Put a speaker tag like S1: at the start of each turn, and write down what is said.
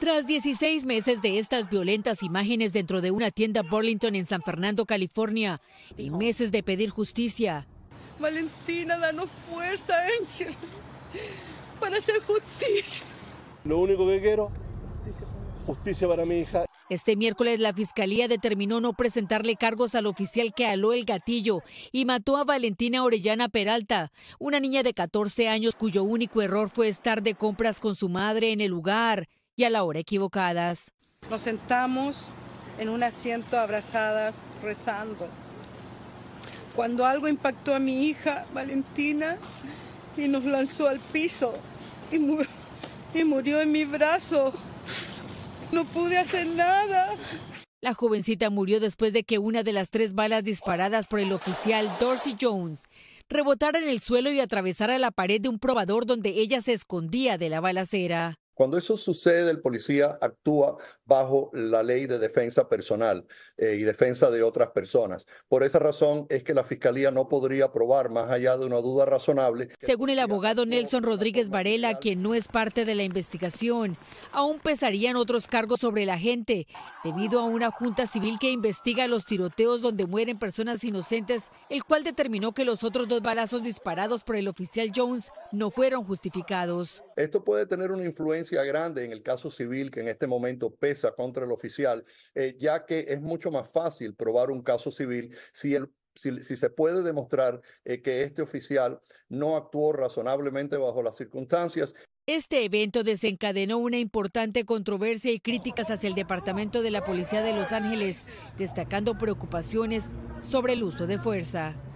S1: Tras 16 meses de estas violentas imágenes dentro de una tienda Burlington en San Fernando, California, y meses de pedir justicia.
S2: Valentina, danos fuerza, Ángel, para hacer justicia.
S1: Lo único que quiero, justicia para mi hija. Este miércoles la fiscalía determinó no presentarle cargos al oficial que aló el gatillo y mató a Valentina Orellana Peralta, una niña de 14 años cuyo único error fue estar de compras con su madre en el lugar y a la hora equivocadas. Nos sentamos en un asiento abrazadas, rezando. Cuando algo impactó a mi
S2: hija, Valentina, y nos lanzó al piso y,
S1: murió en mi brazo. No pude hacer nada. La jovencita murió después de que una de las tres balas disparadas por el oficial Dorsey Jones rebotara en el suelo y atravesara la pared de un probador donde ella se escondía de la balacera.
S2: Cuando eso sucede, el policía actúa bajo la ley de defensa personal eh, y defensa de otras personas. Por esa razón es que la Fiscalía no podría probar más allá de una duda razonable.
S1: Según el abogado Nelson Rodríguez Varela, quien no es parte de la investigación, aún pesarían otros cargos sobre la gente debido a una junta civil que investiga los tiroteos donde mueren personas inocentes, el cual determinó que los otros dos balazos disparados por el oficial Jones no fueron justificados.
S2: Esto puede tener una influencia grande en el caso civil que en este momento pesa contra el oficial, eh, ya que es mucho más fácil probar un caso civil si se puede demostrar eh, que este oficial no actuó razonablemente bajo las circunstancias.
S1: Este evento desencadenó una importante controversia y críticas hacia el Departamento de la Policía de Los Ángeles, destacando preocupaciones sobre el uso de fuerza.